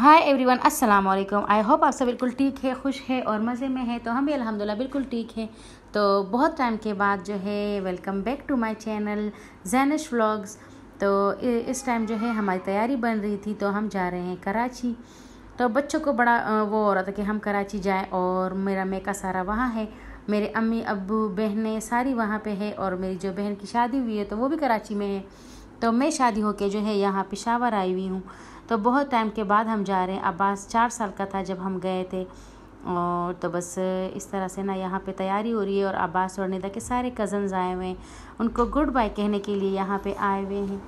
hi everyone अस्सलाम वालेकुम I hope आप सब बिल्कुल ठीक है खुश है और मज़े में है तो हम भी अल्हम्दुलिल्लाह बिल्कुल ठीक है तो बहुत टाइम के बाद जो है welcome back to my channel Jainish vlogs तो इस टाइम जो है हमारी तैयारी बन रही थी तो हम जा रहे हैं कराची तो बच्चों को बड़ा वो हो रहा था कि हम कराची जाएँ और मेरा मेका सारा वहाँ है मेरे अम्मी अबू बहनें सारी वहाँ पर है और मेरी जो बहन की शादी हुई है तो वो भी कराची में है तो मैं शादी होकर जो है यहाँ पेशावर आई हुई हूँ तो बहुत टाइम के बाद हम जा रहे हैं अब्बास चार साल का था जब हम गए थे और तो बस इस तरह से ना यहाँ पे तैयारी हो रही है और अब्बास और निदा के सारे कज़न्स आए हुए हैं उनको गुड बाय कहने के लिए यहाँ पे आए हुए हैं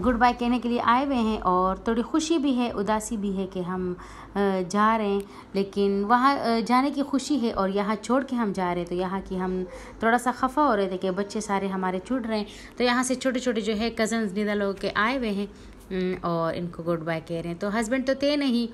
गुड बाय कहने के लिए आए हुए हैं और थोड़ी खुशी भी है उदासी भी है कि हम जा रहे हैं लेकिन वहाँ जाने की खुशी है और यहाँ छोड़ के हम जा रहे हैं तो यहाँ की हम थोड़ा सा खफा हो रहे थे कि बच्चे सारे हमारे छूट रहे हैं तो यहाँ से छोटे छोटे जो है कज़न्स निदा लोग के आए हुए हैं हम्म, और इनको गुड बाय कह रहे हैं तो हस्बैंड तो थे नहीं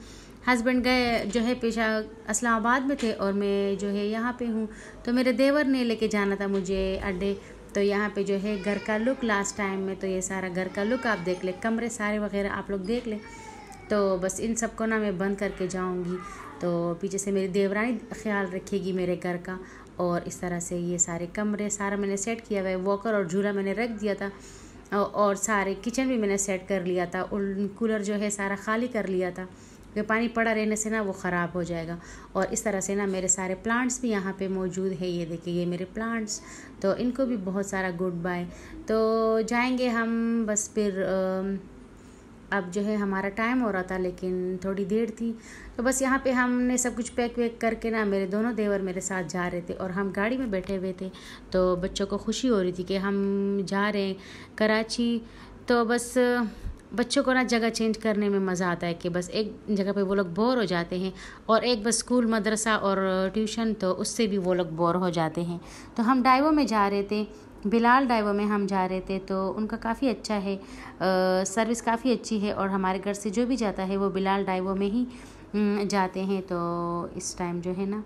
हस्बैंड गए जो है पेशा इस्लामाबाद में थे और मैं जो है यहाँ पे हूँ तो मेरे देवर ने लेके जाना था मुझे अड्डे तो यहाँ पे जो है घर का लुक लास्ट टाइम में तो ये सारा घर का लुक आप देख ले कमरे सारे वगैरह आप लोग देख लें तो बस इन सब को ना मैं बंद करके जाऊँगी तो पीछे से मेरी देवरानी ख्याल रखेगी मेरे घर का और इस तरह से ये सारे कमरे सारा मैंने सेट किया हुआ है वॉकर और झूला मैंने रख दिया था और सारे किचन भी मैंने सेट कर लिया था और कूलर जो है सारा खाली कर लिया था क्योंकि पानी पड़ा रहने से ना वो ख़राब हो जाएगा और इस तरह से ना मेरे सारे प्लांट्स भी यहाँ पे मौजूद है ये देखिए ये मेरे प्लांट्स तो इनको भी बहुत सारा गुड बाय तो जाएंगे हम बस फिर आ, अब जो है हमारा टाइम हो रहा था लेकिन थोड़ी देर थी तो बस यहाँ पे हमने सब कुछ पैक वैक करके ना मेरे दोनों देवर मेरे साथ जा रहे थे और हम गाड़ी में बैठे हुए थे तो बच्चों को खुशी हो रही थी कि हम जा रहे हैं कराची तो बस बच्चों को ना जगह चेंज करने में मज़ा आता है कि बस एक जगह पे वो लोग बोर हो जाते हैं और एक बस स्कूल मदरसा और ट्यूशन तो उससे भी वो लोग बोर हो जाते हैं तो हम डाइवो में जा रहे थे बिलाल डाइवो में हम जा रहे थे तो उनका काफ़ी अच्छा है आ, सर्विस काफ़ी अच्छी है और हमारे घर से जो भी जाता है वो बिलाल डाइवो में ही जाते हैं तो इस टाइम जो है ना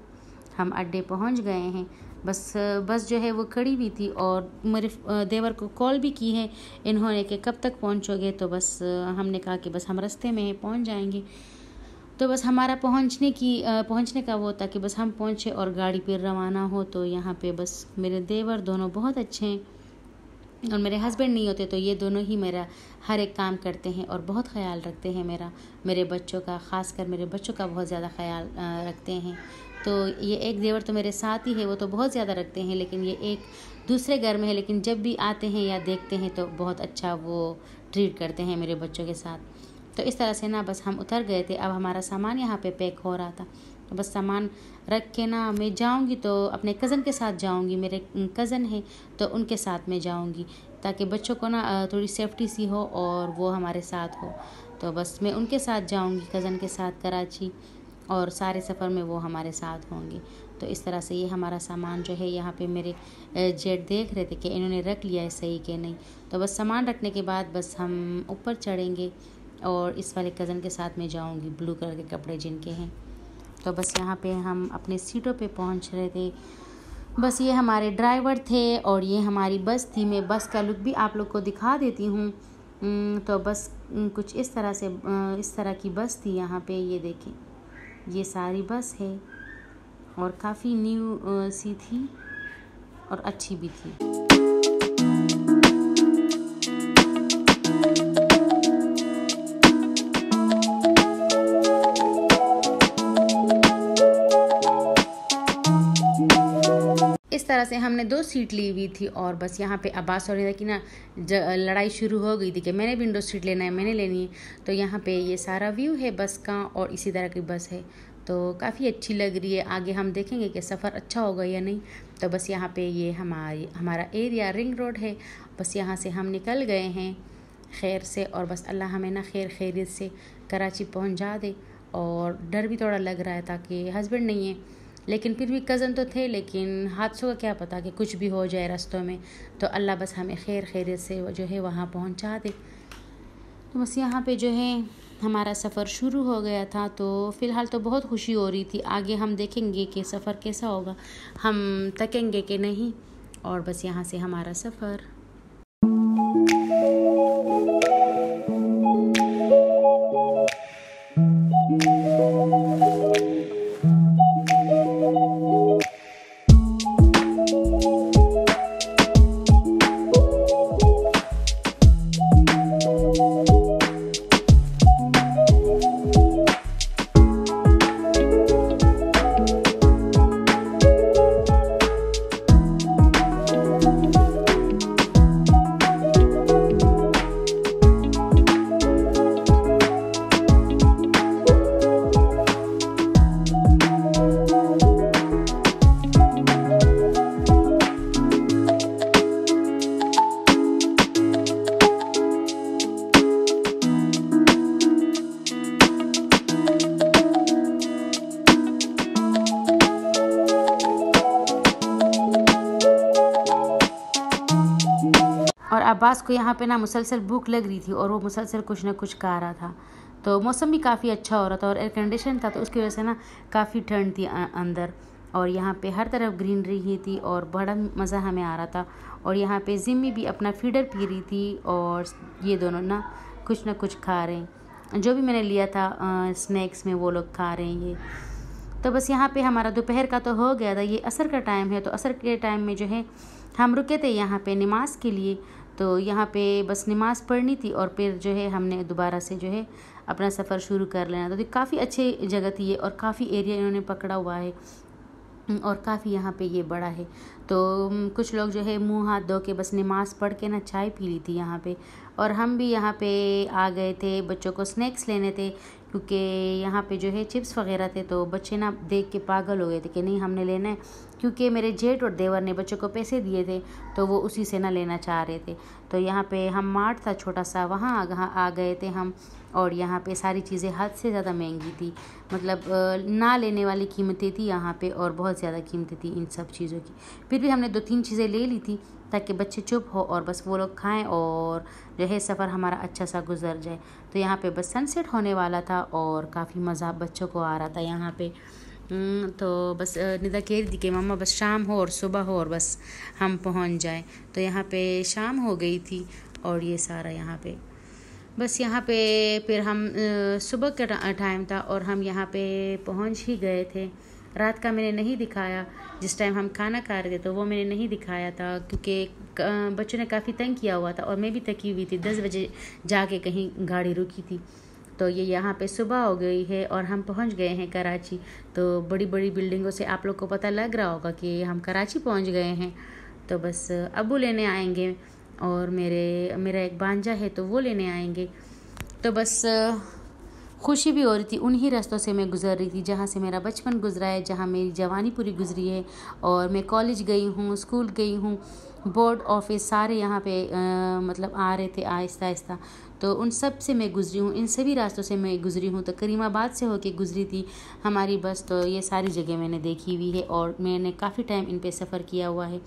हम अड्डे पहुंच गए हैं बस बस जो है वो खड़ी हुई थी और मेरे देवर को कॉल भी की है इन्होंने कि कब तक पहुंचोगे तो बस हमने कहा कि बस हम रस्ते में पहुंच जाएंगे तो बस हमारा पहुंचने की पहुंचने का वो था कि बस हम पहुंचे और गाड़ी पर रवाना हो तो यहाँ पे बस मेरे देवर दोनों बहुत अच्छे हैं और मेरे हस्बैंड नहीं होते तो ये दोनों ही मेरा हर एक काम करते हैं और बहुत ख्याल रखते हैं मेरा मेरे बच्चों का ख़ास कर मेरे बच्चों का बहुत ज़्यादा ख्याल रखते हैं तो ये एक देवर तो मेरे साथ ही है वो तो बहुत ज़्यादा रखते हैं लेकिन ये एक दूसरे घर में है लेकिन जब भी आते हैं या देखते हैं तो बहुत अच्छा वो ट्रीट करते हैं मेरे बच्चों के साथ तो इस तरह से ना बस हम उतर गए थे अब हमारा सामान यहाँ पे पैक हो रहा था तो बस सामान रख के ना मैं जाऊँगी तो अपने कज़न के साथ जाऊँगी मेरे कज़न हैं तो उनके साथ मैं जाऊँगी ताकि बच्चों को ना थोड़ी सेफ्टी सी हो और वो हमारे साथ हो तो बस मैं उनके साथ जाऊँगी कज़न के साथ कराची और सारे सफ़र में वो हमारे साथ होंगे तो इस तरह से ये हमारा सामान जो है यहाँ पे मेरे जेट देख रहे थे कि इन्होंने रख लिया है सही कि नहीं तो बस सामान रखने के बाद बस हम ऊपर चढ़ेंगे और इस वाले कज़न के साथ मैं जाऊंगी ब्लू कलर के कपड़े जिनके हैं तो बस यहाँ पे हम अपने सीटों पे पहुँच रहे थे बस ये हमारे ड्राइवर थे और ये हमारी बस थी मैं बस का लुक भी आप लोग को दिखा देती हूँ तो बस कुछ इस तरह से इस तरह की बस थी यहाँ पे ये देखें ये सारी बस है और काफ़ी न्यू सी थी और अच्छी भी थी तरह से हमने दो सीट ली हुई थी और बस यहाँ पे अब्बास और की ना लड़ाई शुरू हो गई थी कि मैंने विंडो सीट लेना है मैंने लेनी है तो यहाँ पे ये सारा व्यू है बस का और इसी तरह की बस है तो काफ़ी अच्छी लग रही है आगे हम देखेंगे कि सफ़र अच्छा होगा या नहीं तो बस यहाँ पर ये हमारी हमारा एरिया रिंग रोड है बस यहाँ से हम निकल गए हैं खैर से और बस अल्लाह हमें ना खैर खैरियत से कराची पहुँचा दे और डर भी थोड़ा लग रहा है ताकि हस्बैंड नहीं है लेकिन फिर भी कज़न तो थे लेकिन हादसों का क्या पता कि कुछ भी हो जाए रास्तों में तो अल्लाह बस हमें खैर खैरियत से जो है वहाँ पहुँचा दे तो बस यहाँ पे जो है हमारा सफ़र शुरू हो गया था तो फ़िलहाल तो बहुत खुशी हो रही थी आगे हम देखेंगे कि सफ़र कैसा होगा हम तकेंगे कि नहीं और बस यहाँ से हमारा सफ़र अब्बास को यहाँ पे ना मुसलसल भूख लग रही थी और वो मुसलसल कुछ ना कुछ खा रहा था तो मौसम भी काफ़ी अच्छा हो रहा था और एयर कंडीशन था तो उसकी वजह से ना काफ़ी ठंड थी अंदर और यहाँ पे हर तरफ ग्रीनरी ही थी और बड़ा मज़ा हमें आ रहा था और यहाँ पे जिम्मी भी अपना फीडर पी रही थी और ये दोनों ना कुछ ना कुछ खा रहे हैं जो भी मैंने लिया था स्नैक्स में वो लोग खा रहे हैं ये तो बस यहाँ पे हमारा दोपहर का तो हो गया था ये असर का टाइम है तो असर के टाइम में जो है हम रुके थे यहाँ पे नमाज के लिए तो यहाँ पे बस नमाज़ पढ़नी थी और फिर जो है हमने दोबारा से जो है अपना सफ़र शुरू कर लेना तो काफ़ी अच्छे जगह थी ये और काफ़ी एरिया इन्होंने पकड़ा हुआ है और काफ़ी यहाँ पे ये बड़ा है तो कुछ लोग जो है मुंह हाथ धो के बस नमाज़ पढ़ के ना चाय पी ली थी यहाँ पे और हम भी यहाँ पे आ गए थे बच्चों को स्नैक्स लेने थे क्योंकि यहाँ पे जो है चिप्स वगैरह थे तो बच्चे ना देख के पागल हो गए थे कि नहीं हमने लेना है क्योंकि मेरे जेठ और देवर ने बच्चों को पैसे दिए थे तो वो उसी से ना लेना चाह रहे थे तो यहाँ पे हम मार्ट था छोटा सा वहाँ आ गए थे हम और यहाँ पे सारी चीज़ें हद से ज़्यादा महंगी थी मतलब ना लेने वाली कीमतें थी यहाँ पर और बहुत ज़्यादा कीमतें थी इन सब चीज़ों की फिर भी हमने दो तीन चीज़ें ले ली थी ताकि बच्चे चुप हो और बस वो लोग खाएं और जो है सफ़र हमारा अच्छा सा गुजर जाए तो यहाँ पे बस सनसेट होने वाला था और काफ़ी मज़ा बच्चों को आ रहा था यहाँ पे हम्म, तो बस निदा कह रही थी कि मामा बस शाम हो और सुबह हो और बस हम पहुँच जाएँ तो यहाँ पर शाम हो गई थी और ये सारा यहाँ पर बस यहाँ पे फिर हम सुबह का टाइम था और हम यहाँ पे पहुँच ही गए थे रात का मैंने नहीं दिखाया जिस टाइम हम खाना खा रहे थे तो वो मैंने नहीं दिखाया था क्योंकि बच्चों ने काफ़ी तंग किया हुआ था और मैं भी थकी हुई थी दस बजे जाके कहीं गाड़ी रुकी थी तो ये यहाँ पे सुबह हो गई है और हम पहुँच गए हैं कराची तो बड़ी बड़ी बिल्डिंगों से आप लोग को पता लग रहा होगा कि हम कराची पहुँच गए हैं तो बस अबू लेने आएंगे और मेरे मेरा एक बांजा है तो वो लेने आएंगे तो बस खुशी भी हो रही थी उन्हीं रास्तों से मैं गुजर रही थी जहाँ से मेरा बचपन गुजरा है जहाँ मेरी जवानी पूरी गुजरी है और मैं कॉलेज गई हूँ स्कूल गई हूँ बोर्ड ऑफिस सारे यहाँ पे आ, मतलब आ रहे थे आहिस्ता आहिस्ता तो उन सब से मैं गुजरी हूँ इन सभी रास्तों से मैं गुजरी हूँ तो करीमाबाद से होके गुजरी थी हमारी बस तो ये सारी जगह मैंने देखी हुई है और मैंने काफ़ी टाइम इन पर सफ़र किया हुआ है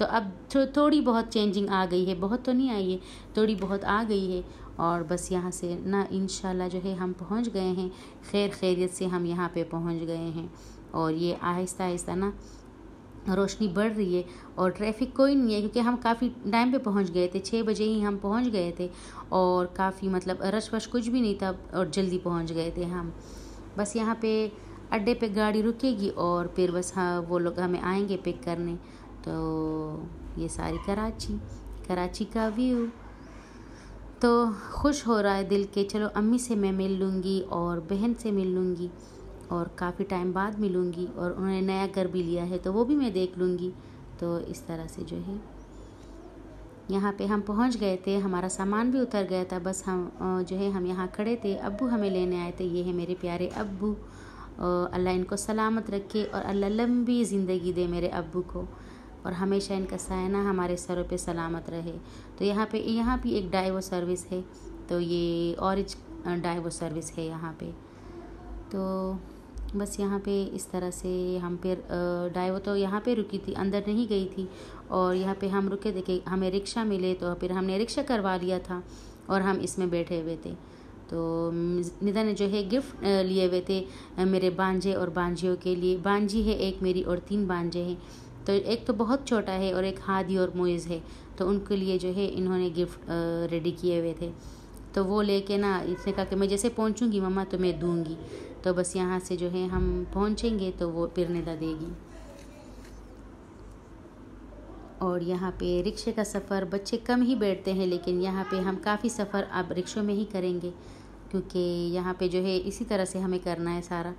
तो अब थो, थोड़ी बहुत चेंजिंग आ गई है बहुत तो नहीं आई है थोड़ी बहुत आ गई है और बस यहाँ से ना इन जो है हम पहुँच गए हैं खैर खैरियत से हम यहाँ पे पहुँच गए हैं और ये आहिस्ता आहिस्ता ना रोशनी बढ़ रही है और ट्रैफिक कोई नहीं है क्योंकि हम काफ़ी टाइम पे पहुंच गए थे छः बजे ही हम पहुंच गए थे और काफ़ी मतलब रश वश कुछ भी नहीं था और जल्दी पहुंच गए थे हम बस यहाँ पे अड्डे पे गाड़ी रुकेगी और फिर बस हाँ वो लोग हमें आएंगे पिक करने तो ये सारी कराची कराची का व्यू तो खुश हो रहा है दिल के चलो अम्मी से मैं मिल लूँगी और बहन से मिल लूँगी और काफ़ी टाइम बाद मिलूँगी और उन्होंने नया घर भी लिया है तो वो भी मैं देख लूँगी तो इस तरह से जो है यहाँ पे हम पहुँच गए थे हमारा सामान भी उतर गया था बस हम जो है हम यहाँ खड़े थे अबू हमें लेने आए थे ये है मेरे प्यारे अबू अल्लाह इनको सलामत रखे और अल्लाह लंबी ज़िंदगी दे मेरे अबू को और हमेशा इनका सायना हमारे सरों पे सलामत रहे तो यहाँ पे यहाँ भी एक डाइवो सर्विस है तो ये औरज डाइवो सर्विस है यहाँ पे तो बस यहाँ पे इस तरह से हम पे डाइवो तो यहाँ पे रुकी थी अंदर नहीं गई थी और यहाँ पे हम रुके देखे हमें रिक्शा मिले तो फिर हमने रिक्शा करवा लिया था और हम इसमें बैठे हुए थे तो निदा ने जो है गिफ्ट लिए हुए थे मेरे बांझे और बांझियों के लिए बांझी है एक मेरी और तीन बांझे हैं तो एक तो बहुत छोटा है और एक हादी और मोइज़ है तो उनके लिए जो है इन्होंने गिफ्ट रेडी किए हुए थे तो वो लेके ना इसने कहा कि मैं जैसे पहुंचूंगी मम्मा तो मैं दूंगी तो बस यहाँ से जो है हम पहुंचेंगे तो वो पिरनेदा देगी और यहाँ पे रिक्शे का सफ़र बच्चे कम ही बैठते हैं लेकिन यहाँ पे हम काफ़ी सफ़र अब रिक्शों में ही करेंगे क्योंकि यहाँ पे जो है इसी तरह से हमें करना है सारा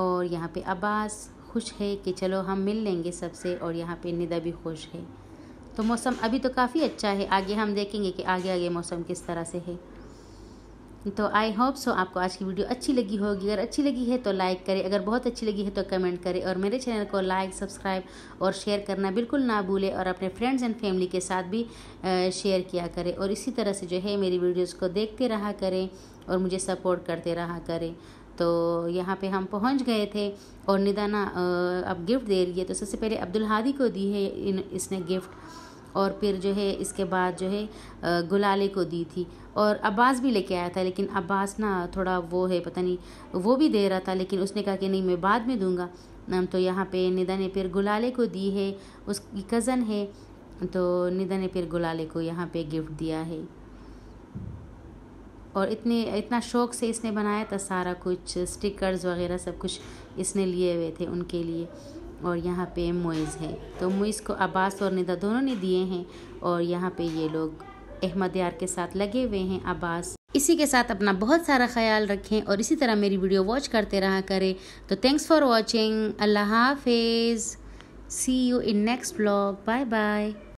और यहाँ पे अब्बास खुश है कि चलो हम मिल लेंगे सबसे और यहाँ पे निदा भी खुश है तो मौसम अभी तो काफ़ी अच्छा है आगे हम देखेंगे कि आगे आगे मौसम किस तरह से है तो आई होप सो आपको आज की वीडियो अच्छी लगी होगी अगर अच्छी लगी है तो लाइक करें अगर बहुत अच्छी लगी है तो कमेंट करें और मेरे चैनल को लाइक सब्सक्राइब और शेयर करना बिल्कुल ना भूलें और अपने फ्रेंड्स एंड फैमिली के साथ भी शेयर किया करें और इसी तरह से जो है मेरी वीडियोज़ को देखते रहा करें और मुझे सपोर्ट करते रहा करें तो यहाँ पे हम पहुँच गए थे और निदाना अब गिफ्ट दे रही है तो सबसे पहले अब्दुल हादी को दी है इन इसने गिफ्ट और फिर जो है इसके बाद जो है गुलाले को दी थी और अब्बास भी लेके आया था लेकिन अब्बास ना थोड़ा वो है पता नहीं वो भी दे रहा था लेकिन उसने कहा कि नहीं मैं बाद में दूंगा तो यहाँ पे निदा ने फिर गुलाले को दी है उसकी कज़न है तो निदा ने फिर गुलाले को यहाँ पे गिफ्ट दिया है और इतने इतना शौक़ से इसने बनाया था सारा कुछ स्टिकर्स वगैरह सब कुछ इसने लिए हुए थे उनके लिए और यहाँ पे मोइज़ है तो मोइज़ को अब्बास और निदा दोनों ने दिए हैं और यहाँ पे ये लोग अहमद यार के साथ लगे हुए हैं अब्बास इसी के साथ अपना बहुत सारा ख्याल रखें और इसी तरह मेरी वीडियो वॉच करते रहा करें तो थैंक्स फॉर वॉचिंग अल्लाह हाफिज़ see you in next blog bye bye